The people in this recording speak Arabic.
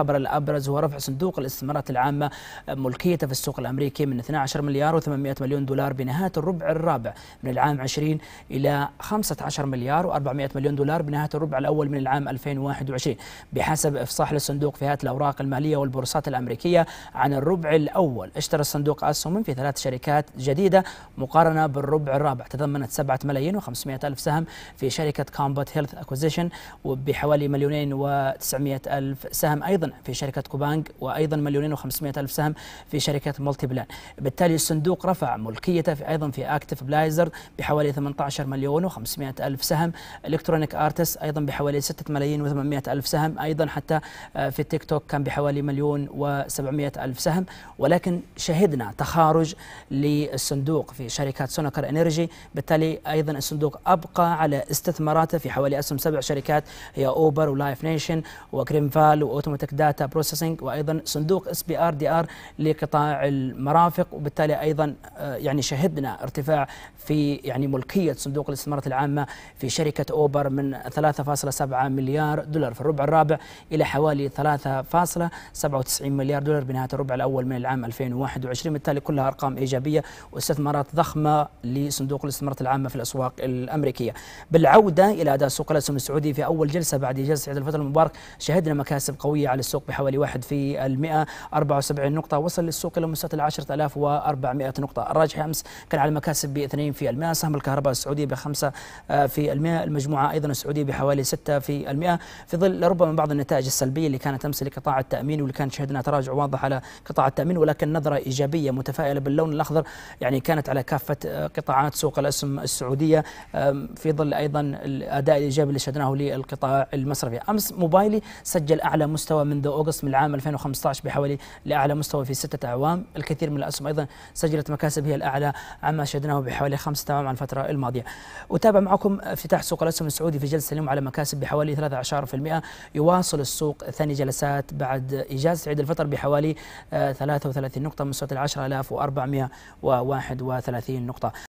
الخبر الأبرز هو رفع صندوق الاستثمارات العامة ملكيته في السوق الأمريكي من 12 مليار و800 مليون دولار بنهاية الربع الرابع من العام 20 إلى 15 مليار و400 مليون دولار بنهاية الربع الأول من العام 2021 بحسب إفصاح للصندوق في هيئة الأوراق المالية والبورصات الأمريكية عن الربع الأول اشترى الصندوق اسهم في ثلاث شركات جديدة مقارنة بالربع الرابع تضمنت 7 ملايين و500 ألف سهم في شركة كومبات هيلث أكوزيشن وبحوالي مليونين و900 ألف سهم أيضا في شركة كوبانج وأيضا مليونين و500 ألف سهم في شركة مولتي بلان بالتالي الصندوق رفع ملكيته في أيضا في أكتف بلايزر بحوالي 18 مليون و500 ألف سهم إلكترونيك آرتس أيضا بحوالي 6 ملايين و800 ألف سهم أيضا حتى آه، في تيك توك كان بحوالي مليون و700 ألف سهم ولكن شهدنا تخارج للصندوق في شركة سونكر انرجي بالتالي ايضا الصندوق ابقى على استثماراته في حوالي اسهم سبع شركات هي اوبر ولايف نيشن وكريمفال واوتوماتيك داتا بروسيسنج وايضا صندوق اس بي ار دي ار لقطاع المرافق وبالتالي ايضا آه، يعني شهدنا ارتفاع في يعني ملكيه صندوق الاستثمارات العامه في شركه اوبر من 3.7 مليار دولار في الربع الرابع الى حوالي 3.97 مليار دولار بنهايه الربع الاول من العام 2021 بالتالي كلها ارقام ايجابيه واستثمارات ضخمه لصندوق الاستثمارات العامه في الاسواق الامريكيه. بالعوده الى اداء سوق الاسهم السعودي في اول جلسه بعد جلسه عيد الفطر المبارك شهدنا مكاسب قويه على السوق بحوالي 1 في المئة 74 نقطة وصل للسوق إلى مستوى وأربعمائة نقطة الراجحي أمس كان على مكاسب ب 2 في المئة سهم الكهرباء السعودية ب آه، 5 في المئة المجموعة أيضا السعودية بحوالي 6 في المئة في ظل ربما بعض النتائج السلبية اللي كانت أمس لقطاع التأمين واللي كان شهدنا تراجع واضح على قطاع التأمين ولكن نظرة إيجابية متفائلة باللون الأخضر يعني كانت على كافة آه، قطاعات سوق الأسهم السعودية في ظل أيضا الأداء الإيجابي اللي شهدناه للقطاع المصرفي أمس موبايلي سجل أعلى مستوى من منذ أغسطس من العام 2015 بحوالي لأعلى مستوى في ستة أعوام الكثير من الأسهم أيضا سجلت مكاسب هي الأعلى عما شهدناه بحوالي خمسة أعوام عن الفترة الماضية أتابع معكم افتتاح سوق الأسهم السعودي في جلسة اليوم على مكاسب بحوالي 13% يواصل السوق ثاني جلسات بعد إجازة عيد الفطر بحوالي 33 نقطة من مستوى 10431 نقطة